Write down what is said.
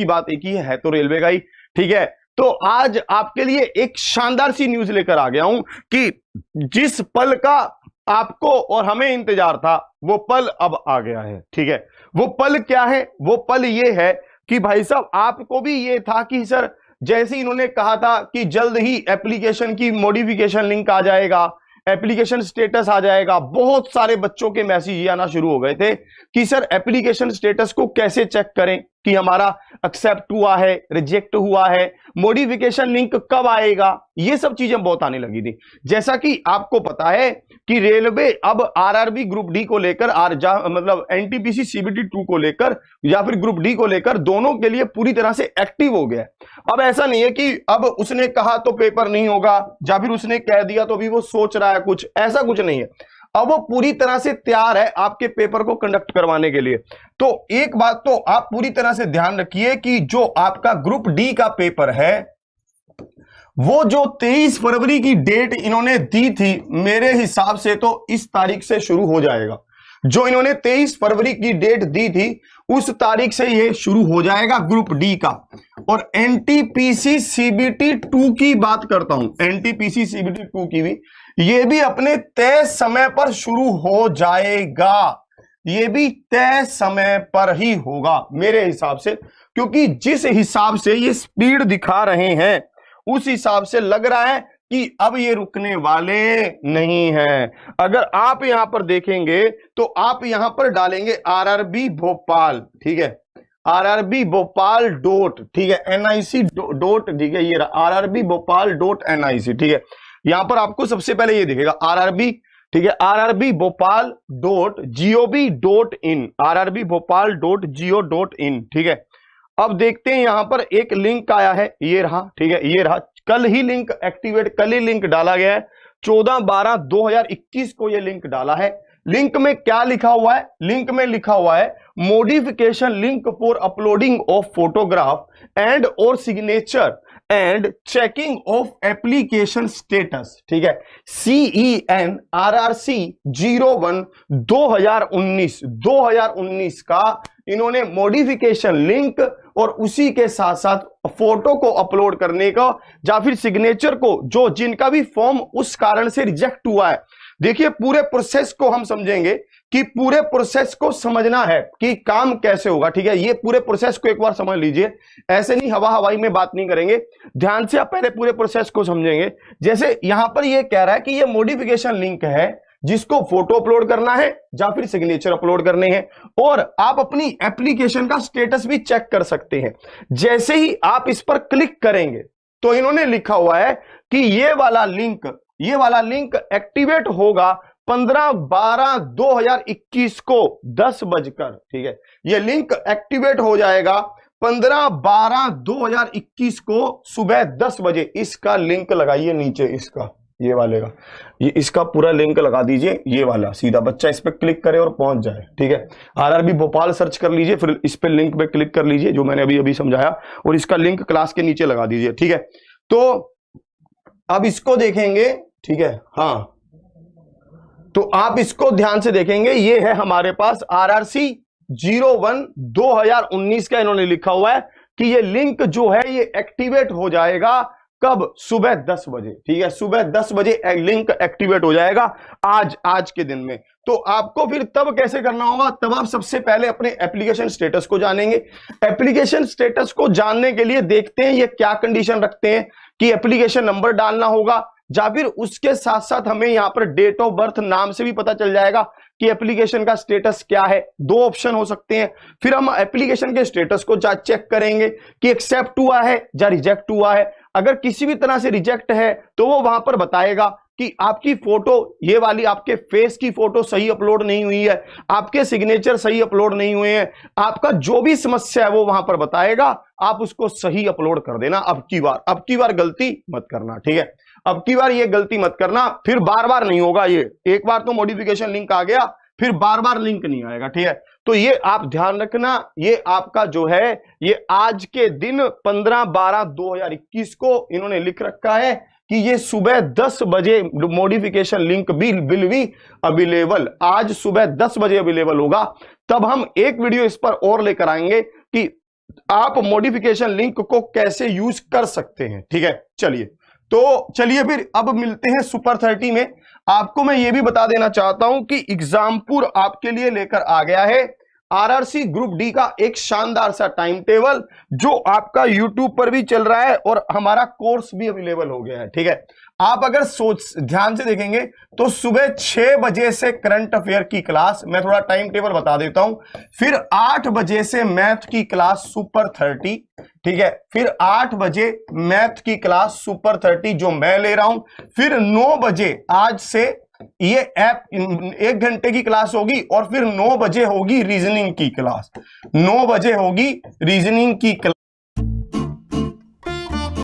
की बात एक ही है, है तो रेलवे का ही ठीक है तो आज आपके लिए एक शानदार सी न्यूज लेकर आ गया हूं कि जिस पल का आपको और हमें इंतजार था वो पल अब आ गया है ठीक है वो पल क्या है वो पल ये है कि भाई साहब आपको भी ये था कि सर जैसे इन्होंने कहा था कि जल्द ही एप्लीकेशन की मॉडिफिकेशन लिंक आ जाएगा एप्लीकेशन स्टेटस आ जाएगा बहुत सारे बच्चों के मैसेज ये आना शुरू हो गए थे कि सर एप्लीकेशन स्टेटस को कैसे चेक करें कि हमारा एक्सेप्ट हुआ है रिजेक्ट हुआ है मोडिफिकेशन लिंक कब आएगा ये सब चीजें बहुत आने लगी थी जैसा कि आपको पता है कि रेलवे अब आरआरबी ग्रुप डी को लेकर आर मतलब एनटीपीसी सीबीटी टू को लेकर या फिर ग्रुप डी को लेकर दोनों के लिए पूरी तरह से एक्टिव हो गया अब ऐसा नहीं है कि अब उसने कहा तो पेपर नहीं होगा या फिर उसने कह दिया तो अभी वो सोच रहा है कुछ ऐसा कुछ नहीं है अब वो पूरी तरह से तैयार है आपके पेपर को कंडक्ट करवाने के लिए तो एक बात तो आप पूरी तरह से ध्यान रखिए कि जो आपका ग्रुप डी का पेपर है वो जो 23 फरवरी की डेट इन्होंने दी थी मेरे हिसाब से तो इस तारीख से शुरू हो जाएगा जो इन्होंने 23 फरवरी की डेट दी थी उस तारीख से ये शुरू हो जाएगा ग्रुप डी का और एनटीपीसी सीबीटी टू की बात करता हूं एनटीपीसी सीबीटी टू की भी ये भी अपने तय समय पर शुरू हो जाएगा ये भी तय समय पर ही होगा मेरे हिसाब से क्योंकि जिस हिसाब से ये स्पीड दिखा रहे हैं उस हिसाब से लग रहा है कि अब ये रुकने वाले नहीं हैं अगर आप यहां पर देखेंगे तो आप यहां पर डालेंगे आरआरबी भोपाल ठीक है आरआरबी भोपाल डॉट ठीक है एनआईसी डॉट ठीक है ये आरआरबी भोपाल डॉट एनआईसी ठीक है यहां पर आपको सबसे पहले ये दिखेगा आरआरबी ठीक है RRB Bhopal dot GOB dot in RRB Bhopal dot GO dot in ठीक है अब देखते हैं यहां पर एक लिंक आया है ये रहा ठीक है ये रहा कल ही लिंक एक्टिवेट कल ही लिंक डाला गया है चौदह बारह दो हजार इक्कीस को यह लिंक डाला है लिंक में क्या लिखा हुआ है लिंक में लिखा हुआ है modification link for uploading of photograph and और signature and checking of application status ठीक है CE N R R C zero one दो हजार उन्नीस दो हजार उन्नीस का इन्होंने मॉडिफिकेशन लिंक और उसी के साथ साथ फोटो को अपलोड करने का या फिर सिग्नेचर को जो जिनका भी फॉर्म उस कारण से रिजेक्ट हुआ है देखिए पूरे प्रोसेस को हम समझेंगे कि पूरे प्रोसेस को समझना है कि काम कैसे होगा ठीक है ये पूरे प्रोसेस को एक बार समझ लीजिए ऐसे नहीं हवा हवाई में बात नहीं करेंगे ध्यान से आप पहले पूरे प्रोसेस को समझेंगे जैसे यहां पर ये कह रहा है कि ये मोडिफिकेशन लिंक है जिसको फोटो अपलोड करना है या फिर सिग्नेचर अपलोड करने हैं और आप अपनी एप्लीकेशन का स्टेटस भी चेक कर सकते हैं जैसे ही आप इस पर क्लिक करेंगे तो इन्होंने लिखा हुआ है कि ये वाला लिंक ये वाला लिंक एक्टिवेट होगा पंद्रह बारह दो हजार इक्कीस को दस बजकर ठीक है ये लिंक एक्टिवेट हो जाएगा पंद्रह बारह दो हजार इक्कीस को सुबह दस बजे इसका लिंक लगाइए नीचे इसका ये वाले का ये इसका पूरा लिंक लगा दीजिए ये वाला सीधा बच्चा इस पर क्लिक करे और पहुंच जाए ठीक है आरआरबी भोपाल सर्च कर लीजिए फिर इस पर लिंक पे क्लिक कर लीजिए जो मैंने अभी अभी समझाया और इसका लिंक क्लास के नीचे लगा दीजिए ठीक है तो अब इसको देखेंगे ठीक है हाँ तो आप इसको ध्यान से देखेंगे ये है हमारे पास आरआरसी जीरो वन दो हजार उन्नीस का इन्होंने लिखा हुआ है कि ये लिंक जो है ये एक्टिवेट हो जाएगा कब सुबह दस बजे ठीक है सुबह दस बजे लिंक एक्टिवेट हो जाएगा आज आज के दिन में तो आपको फिर तब कैसे करना होगा तब आप सबसे पहले अपने एप्लीकेशन स्टेटस को जानेंगे एप्लीकेशन स्टेटस को जानने के लिए देखते हैं ये क्या कंडीशन रखते हैं कि एप्लीकेशन नंबर डालना होगा या फिर उसके साथ साथ हमें यहाँ पर डेट ऑफ बर्थ नाम से भी पता चल जाएगा कि एप्लीकेशन का स्टेटस क्या है दो ऑप्शन हो सकते हैं फिर हम एप्लीकेशन के स्टेटस को जा चेक करेंगे कि एक्सेप्ट हुआ है या रिजेक्ट हुआ है अगर किसी भी तरह से रिजेक्ट है तो वो वहां पर बताएगा कि आपकी फोटो ये वाली आपके फेस की फोटो सही अपलोड नहीं हुई है आपके सिग्नेचर सही अपलोड नहीं हुए हैं आपका जो भी समस्या है वो वहां पर बताएगा आप उसको सही अपलोड कर देना अब की बार अब की बार गलती मत करना ठीक है अब की बार ये गलती मत करना फिर बार बार नहीं होगा ये एक बार तो मॉडिफिकेशन लिंक आ गया फिर बार बार लिंक नहीं आएगा ठीक है तो ये आप ध्यान रखना ये आपका जो है ये आज के दिन 15 बारह 2021 को इन्होंने लिख रखा है कि ये सुबह 10 बजे मॉडिफिकेशन लिंक भी बिल भी अवेलेबल आज सुबह 10 बजे अवेलेबल होगा तब हम एक वीडियो इस पर और लेकर आएंगे कि आप मॉडिफिकेशन लिंक को कैसे यूज कर सकते हैं ठीक है चलिए तो चलिए फिर अब मिलते हैं सुपर थर्टी में आपको मैं ये भी बता देना चाहता हूं कि एग्जामपुर आपके लिए लेकर आ गया है आरआरसी ग्रुप डी का एक शानदार सा टाइम टेबल जो आपका यूट्यूब पर भी चल रहा है और हमारा कोर्स भी अवेलेबल हो गया है ठीक है आप अगर सोच ध्यान से देखेंगे तो सुबह छह बजे से करंट अफेयर की क्लास मैं थोड़ा टाइम टेबल बता देता हूं फिर आठ बजे से मैथ की क्लास सुपर थर्टी ठीक है फिर आठ बजे मैथ की क्लास सुपर थर्टी जो मैं ले रहा हूं फिर नौ बजे आज से ये ऐप एक घंटे की क्लास होगी और फिर नौ बजे होगी रीजनिंग की क्लास नौ बजे होगी रीजनिंग की क्लास